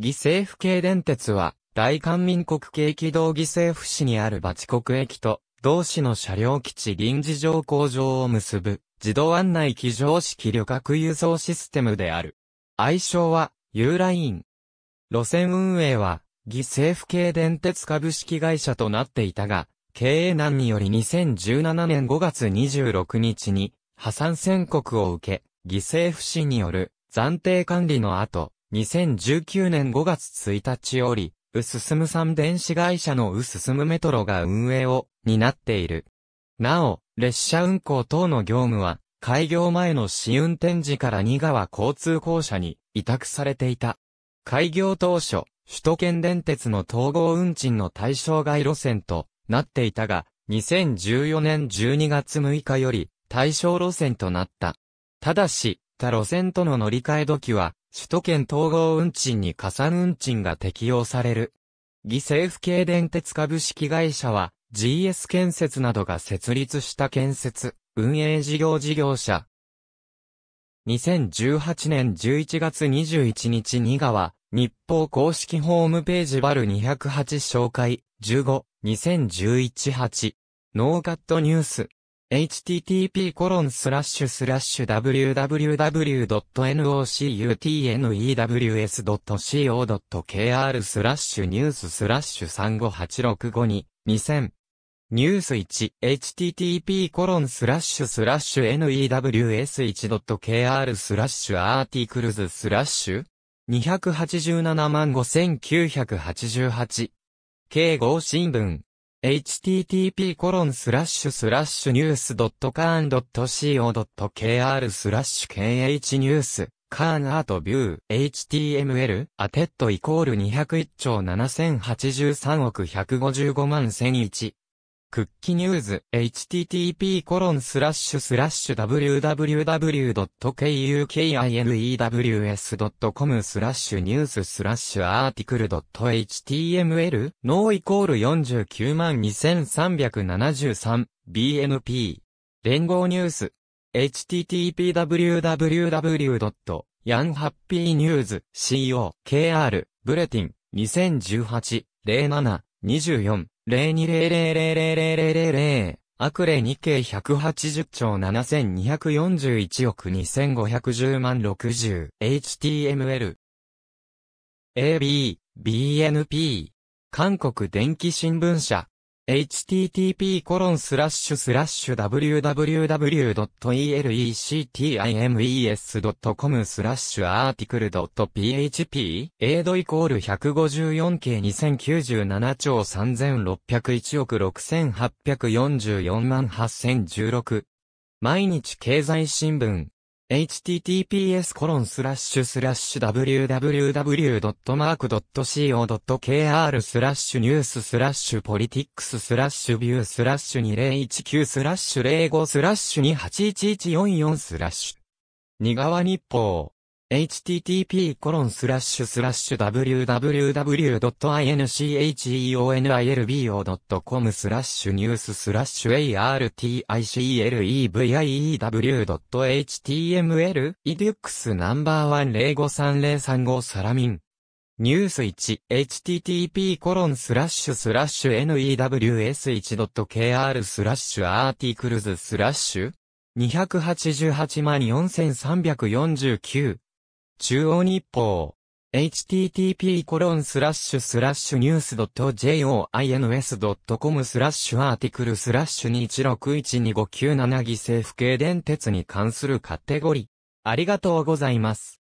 犠政府系電鉄は、大韓民国系軌道犠政府市にあるバチ国駅と、同市の車両基地臨時乗降場を結ぶ、自動案内機乗式旅客輸送システムである。愛称は、U ライン。路線運営は、犠政府系電鉄株式会社となっていたが、経営難により2017年5月26日に、破産宣告を受け、犠政府市による暫定管理の後、2019年5月1日より、うすすむ三電子会社のうすすむメトロが運営を、担っている。なお、列車運行等の業務は、開業前の試運転時から新川交通公社に委託されていた。開業当初、首都圏電鉄の統合運賃の対象外路線となっていたが、2014年12月6日より対象路線となった。ただし、他路線との乗り換え時は、首都圏統合運賃に加算運賃が適用される。義政府系電鉄株式会社は GS 建設などが設立した建設、運営事業事業者。2018年11月21日に川、日報公式ホームページバル208紹介、15、2011-8、ノーカットニュース。http://www.nocutnews.co.kr スラッシュニューススラッシュ35865 2000ニュース1 http コロンスラッシュスラッシュ news1.kr スラッシュアーティクルズスラッシュ287万5988。敬語新聞 http://news.can.co.kr スラッシュ khnews カーンアートビュー HTML アテッドイコール201兆7083億155万1001クッキニューズ、http://www.kukinews.com スラッシュニューススラッシュアーティクル .html ノーイコール492,373 BNP 連合ニュース http://www.yanhappynews.co.kr ブレティン2018-07-24 0200000000アクレ2計180兆7241億2510万 60HTML AB BNP 韓国電気新聞社 http://www.electimes.com スラッシュアーティクル .php エイドイコール 154K2097 兆3601億6844万8016毎日経済新聞 https://www.mark.co.kr スラッシュニューススラッシュポリティックススラッシュビュースラッシュ2019スラッシュ05スラッシュ281144スラッシュ。にがわ日報。http://www.incheonilbo.com スラッシュニューススラッシュ articleviw.html e イデュックスナンバーン0 5 3 0 3 5サラミンニュース1、http コロンスラッシュスラッシュ news1.kr スラッシュアーティクルズスラッシュ2884349中央日報。h t t p コロンススララッッシシュュニュース。j i n s c o m スラッシュアーティクルスラッシュ2161259 7犠牲府系電鉄に関するカテゴリー。ありがとうございます。